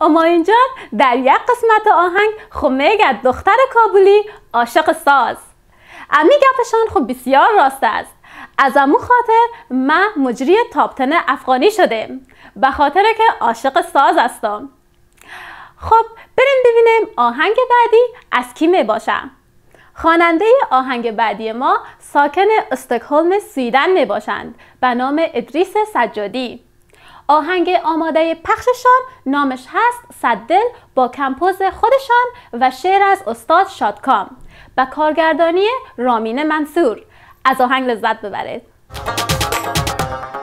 اما اینجا در یک قسمت آهنگ خب میگه دختر کابولی عاشق ساز امی گپشان خب بسیار راست است از امو خاطر من مجری تابتن افغانی شده به خاطر که عاشق ساز هستم خب بریم ببینیم آهنگ بعدی از کی می باشم خواننده آهنگ بعدی ما ساکن استکهلم سویدن می باشند به نام ادریس سجادی آهنگ آماده پخششان نامش هست صددل با کمپوز خودشان و شعر از استاد شادکام و کارگردانی رامین منصور از آهنگ لذت ببرید